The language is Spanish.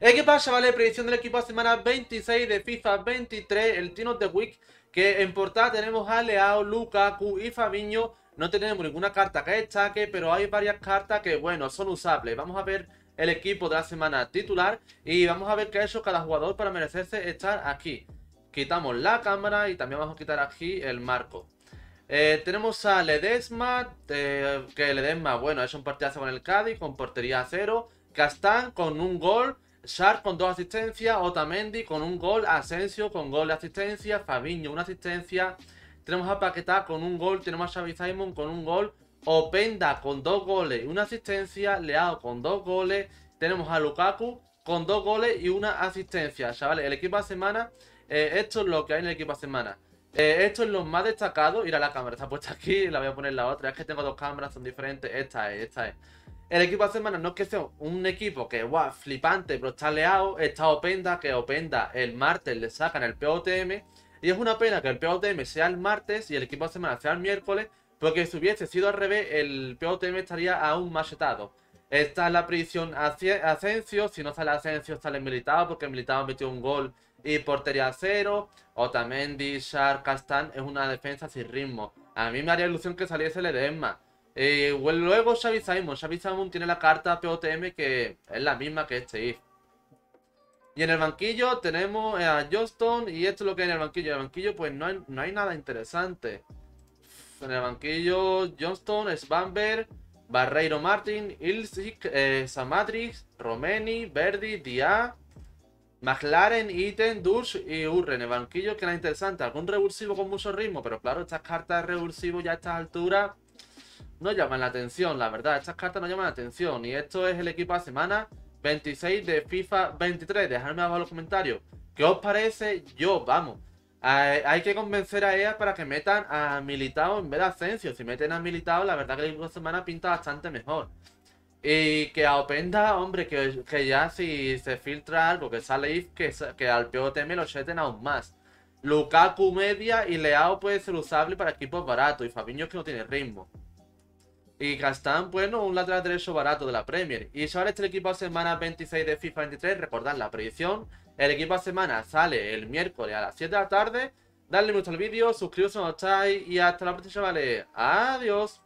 Eh, ¿Qué pasa, vale? Predicción del equipo a semana 26 de FIFA 23, el Team of the Week, que en portada tenemos a Leao, Lukaku y Fabinho No tenemos ninguna carta que destaque, pero hay varias cartas que, bueno, son usables. Vamos a ver el equipo de la semana titular y vamos a ver qué ha hecho cada jugador para merecerse estar aquí. Quitamos la cámara y también vamos a quitar aquí el marco. Eh, tenemos a Ledesma, eh, que Ledesma, bueno, ha hecho un partidazo con el Cádiz, con portería a cero. Castán con un gol Shark con dos asistencias, Otamendi con un gol, Asensio con gol de asistencia, Fabiño una asistencia, tenemos a Paquetá con un gol, tenemos a Xavi Simon con un gol, Openda con dos goles y una asistencia, Leao con dos goles, tenemos a Lukaku con dos goles y una asistencia. Chavales, el equipo de semana, eh, esto es lo que hay en el equipo de semana. Eh, esto es lo más destacado, ir a la cámara, está puesta aquí, la voy a poner la otra, es que tengo dos cámaras, son diferentes, esta es, esta es el equipo de semana no es que sea un equipo que, guau, flipante, pero está leado, está Openda, que Openda el martes le sacan el POTM. Y es una pena que el POTM sea el martes y el equipo de semana sea el miércoles, porque si hubiese sido al revés, el POTM estaría aún más Está la predicción Asensio, si no sale Asensio sale Militado, porque Militado metió un gol y portería a O también Shark, Castan es una defensa sin ritmo. A mí me haría ilusión que saliese el Edema. Eh, luego Xavi Zaimon. Xavi tiene la carta POTM que es la misma que este IF. ¿eh? Y en el banquillo tenemos a Johnston y esto es lo que hay en el banquillo. En el banquillo pues no hay, nada interesante. En el banquillo Johnston, Svanberg, Barreiro Martin, Ilzik, eh, Samatrix, Romeni, Verdi, Dia, McLaren, Iten, Dush y Urre. En el banquillo que era interesante. Algún revulsivo con mucho ritmo, pero claro, estas cartas de revulsivo ya a estas alturas no llaman la atención, la verdad. Estas cartas no llaman la atención. Y esto es el equipo de semana 26 de FIFA 23. Dejadme abajo en los comentarios. ¿Qué os parece? Yo, vamos. Hay que convencer a ella para que metan a Militao en vez de Asensio. Si meten a Militao, la verdad que el equipo de semana pinta bastante mejor. Y que a Openda, hombre, que, ya si se filtra algo que sale if, que, que al POTM lo cheten aún más. Lukaku media y Leao puede ser usable para equipos baratos y Fabiño que no tiene ritmo. Y gastan, bueno, un lateral derecho barato de la Premier. Y ahora este equipo a semana 26 de FIFA 23, recordad la predicción. El equipo a semana sale el miércoles a las 7 de la tarde. Dadle mucho al vídeo, suscríbete si no estáis y hasta la próxima, vale Adiós.